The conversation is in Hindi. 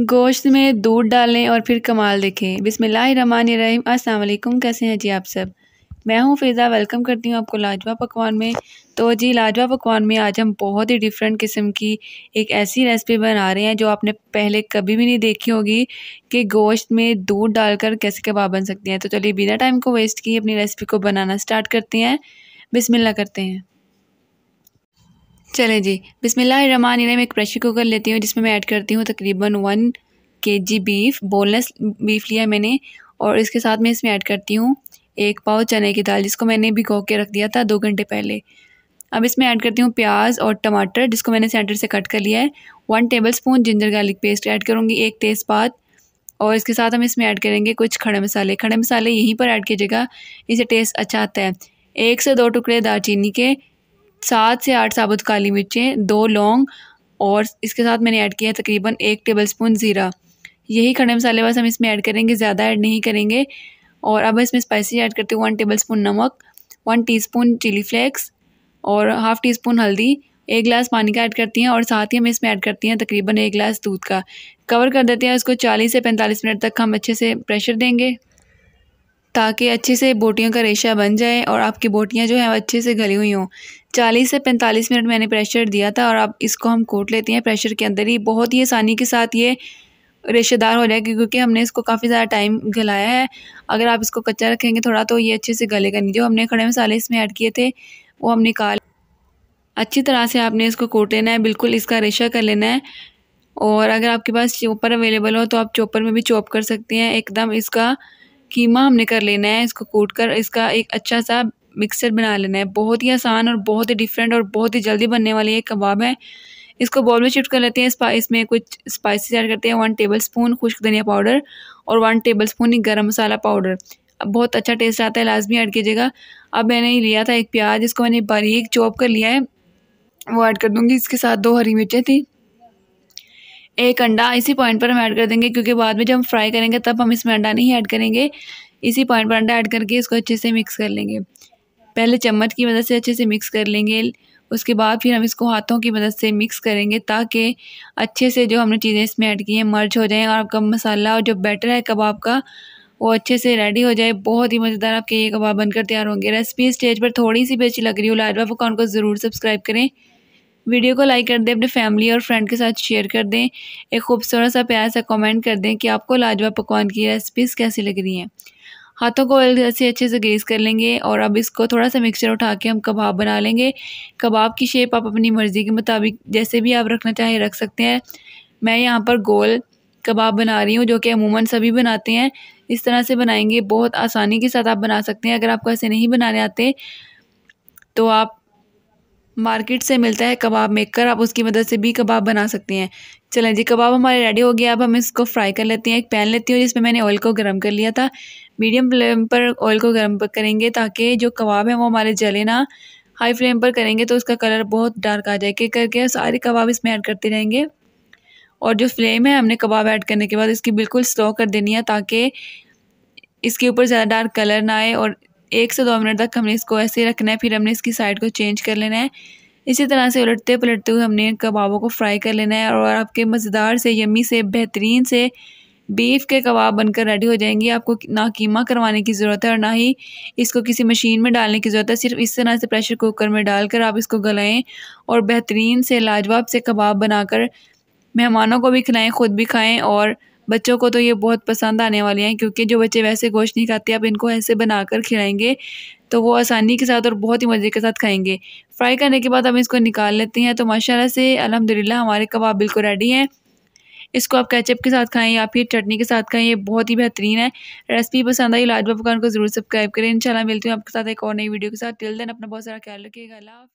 गोश्त में दूध डालें और फिर कमाल देखें बिसमीम असलम कैसे हैं जी आप सब मैं हूं फ़िज़ा वेलकम करती हूं आपको लाजवा पकवान में तो जी लाजवा पकवान में आज हम बहुत ही डिफरेंट किस्म की एक ऐसी रेसिपी बना रहे हैं जो आपने पहले कभी भी नहीं देखी होगी कि गोश्त में दूध डालकर कैसे कबाब बन सकते हैं तो चलिए बिना टाइम को वेस्ट किए अपनी रेसिपी को बनाना स्टार्ट करते हैं बिसमिल्ला करते हैं चले जी बिसमीम एक प्रेशर कुकर लेती हूँ जिसमें मैं ऐड करती हूँ तकरीबन वन के जी बीफ बोनलेस बीफ लिया मैंने और इसके साथ मैं इसमें ऐड करती हूँ एक पाव चने की दाल जिसको मैंने भिगो के रख दिया था दो घंटे पहले अब इसमें ऐड करती हूँ प्याज और टमाटर जिसको मैंने सेंटर से कट कर लिया है one tablespoon ginger garlic paste add करूँगी एक तेज़पात और इसके साथ हम इसमें ऐड करेंगे कुछ खड़े मसाले खड़े मसाले यहीं पर ऐड कीजिएगा इसे टेस्ट अच्छा आता है एक से दो टुकड़े दालचीनी के सात से आठ साबुत काली मिर्चें दो लौंग और इसके साथ मैंने ऐड किया है तकरीबन एक टेबल स्पून ज़ीरा यही खड़े मसाले बस हम इसमें ऐड करेंगे ज़्यादा ऐड नहीं करेंगे और अब इसमें स्पाइसी ऐड करते हैं वन टेबल स्पून नमक वन टीस्पून चिली फ्लेक्स और हाफ़ टी स्पून हल्दी एक गिलास पानी का ऐड करती हैं और साथ ही हम इसमें ऐड करती हैं तकरीबन एक गिलास दूध का कवर कर देते हैं इसको 40 से 45 मिनट तक हम अच्छे से प्रेशर देंगे ताकि अच्छे से बोटियों का रेशा बन जाए और आपकी बोटियाँ जो हैं वो अच्छे से गली हुई हों चालीस से पैंतालीस मिनट मैंने प्रेशर दिया था और अब इसको हम कोट लेते हैं प्रेशर के अंदर ही बहुत ही आसानी के साथ ये रेशेदार हो जाएगा क्योंकि हमने इसको काफ़ी ज़्यादा टाइम गलाया है अगर आप इसको कच्चा रखेंगे थोड़ा तो ये अच्छे से गलेगा नहीं जो हमने खड़े मसाले इसमें ऐड किए थे वो हम निकाल अच्छी तरह से आपने इसको कोट लेना है बिल्कुल इसका रेशा कर लेना है और अगर आपके पास चोपर अवेलेबल हो तो आप चोपर में भी चॉप कर सकते हैं एकदम इसका कीमा हमने कर लेना है इसको कूट कर इसका एक अच्छा सा मिक्सर बना लेना है बहुत ही आसान और बहुत ही डिफरेंट और बहुत ही जल्दी बनने वाली एक कबाब है इसको बॉल में शिफ्ट कर लेते हैं इसमें कुछ स्पाइसी ऐड करते हैं वन टेबल स्पून खुश्क धनिया पाउडर और वन टेबल स्पून गर्म मसाला पाउडर अब बहुत अच्छा टेस्ट आता है लाजमी ऐड कीजिएगा अब मैंने लिया था एक प्याज इसको मैंने बारीक चॉप कर लिया है वो ऐड कर दूँगी इसके साथ दो हरी मिर्चें थी एक अंडा इसी पॉइंट पर हम ऐड कर देंगे क्योंकि बाद में जब हम फ्राई करेंगे तब हम इसमें अंडा नहीं ऐड करेंगे इसी पॉइंट पर अंडा ऐड करके इसको अच्छे से मिक्स कर लेंगे पहले चम्मच की मदद से अच्छे से मिक्स कर लेंगे उसके बाद फिर हम इसको हाथों की मदद से मिक्स करेंगे ताकि अच्छे से जो हमने चीज़ें इसमें ऐड की हैं मर्ज हो जाएँ और आपका मसाला और जो बैटर है कबाब का वो अच्छे से रेडी हो जाए बहुत ही मज़ेदार आपके ये कबाब बनकर तैयार होंगे रेसिपी स्टेज पर थोड़ी सी बेची लग रही हो लाजवाब अकाउंट को ज़रूर सब्सक्राइब करें वीडियो को लाइक कर दें अपने फैमिली और फ्रेंड के साथ शेयर कर दें एक खूबसूरत सा प्यार सा कमेंट कर दें कि आपको लाजवाब पकवान की रेसिपीज़ कैसी लग रही हैं हाथों को ऑयल से अच्छे से ग्रीस कर लेंगे और अब इसको थोड़ा सा मिक्सचर उठा के हम कबाब बना लेंगे कबाब की शेप आप अपनी मर्ज़ी के मुताबिक जैसे भी आप रखना चाहें रख सकते हैं मैं यहाँ पर गोल कबाब बना रही हूँ जो कि अमूमन सभी बनाते हैं इस तरह से बनाएंगे बहुत आसानी के साथ आप बना सकते हैं अगर आपको ऐसे नहीं बनाने आते तो आप मार्केट से मिलता है कबाब मेकर आप उसकी मदद से भी कबाब बना सकती हैं चलें जी कबाब हमारे रेडी हो गया अब हम इसको फ्राई कर लेते हैं एक पैन लेती हूँ जिसमें मैंने ऑयल को गर्म कर लिया था मीडियम फ्लेम पर ऑयल को गर्म करेंगे ताकि जो कबाब हैं वो हमारे जले ना हाई फ्लेम पर करेंगे तो उसका कलर बहुत डार्क आ जाए करके सारे कबाब इसमें ऐड करते रहेंगे और जो फ्लेम है हमने कबाब ऐड करने के बाद इसकी बिल्कुल स्लो कर देनी है ताकि इसके ऊपर ज़्यादा डार्क कलर ना आए और एक से दो मिनट तक हमने इसको ऐसे रखना है फिर हमने इसकी साइड को चेंज कर लेना है इसी तरह से उलटते पलटते हुए हमने कबाबों को फ्राई कर लेना है और आपके मज़ेदार से यमी से बेहतरीन से बीफ के कबाब बनकर रेडी हो जाएंगे आपको ना कीमा करवाने की ज़रूरत है और ना ही इसको किसी मशीन में डालने की ज़रूरत है सिर्फ इस तरह से प्रेशर कुकर में डालकर आप इसको गलाएं और बेहतरीन से लाजवाब से कबाब बनाकर मेहमानों को भी खिलाएं खुद भी खाएं और बच्चों को तो ये बहुत पसंद आने वाले हैं क्योंकि जो बच्चे वैसे गोश्त नहीं खाते आप इनको ऐसे बना कर खिलाएँगे तो वो आसानी के साथ और बहुत ही मज़े के साथ खाएंगे फ्राई करने के बाद हम इसको निकाल लेते हैं तो माशाला से अलहमदिल्ला हमारे कबाब बिल्कुल रेडी हैं इसको आप कैचअप के साथ खाएं या फिर चटनी के साथ खाएं ये बहुत ही बेहतरीन है रेसिपी पसंद आई लाजवा पकान को ज़रूर सब्सक्राइब करें इंशाल्लाह मिलती हूँ आपके साथ एक और नई वीडियो के साथ टिल देन अपना बहुत सारा ख्याल रखिएगा अल्लाह